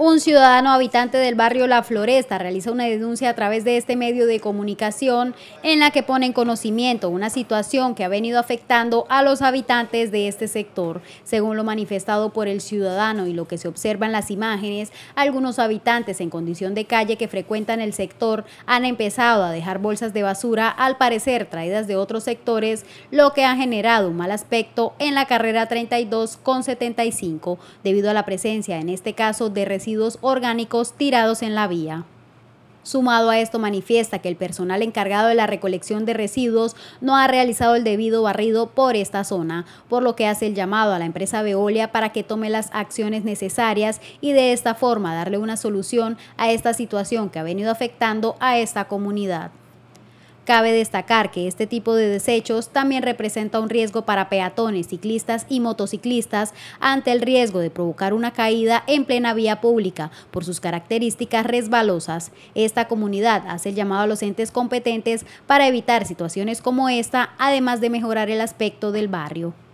Un ciudadano habitante del barrio La Floresta realiza una denuncia a través de este medio de comunicación en la que pone en conocimiento una situación que ha venido afectando a los habitantes de este sector. Según lo manifestado por el ciudadano y lo que se observa en las imágenes, algunos habitantes en condición de calle que frecuentan el sector han empezado a dejar bolsas de basura, al parecer traídas de otros sectores, lo que ha generado un mal aspecto en la carrera 32 con 75, debido a la presencia en este caso de residentes residuos orgánicos tirados en la vía. Sumado a esto, manifiesta que el personal encargado de la recolección de residuos no ha realizado el debido barrido por esta zona, por lo que hace el llamado a la empresa Veolia para que tome las acciones necesarias y de esta forma darle una solución a esta situación que ha venido afectando a esta comunidad. Cabe destacar que este tipo de desechos también representa un riesgo para peatones, ciclistas y motociclistas ante el riesgo de provocar una caída en plena vía pública por sus características resbalosas. Esta comunidad hace el llamado a los entes competentes para evitar situaciones como esta, además de mejorar el aspecto del barrio.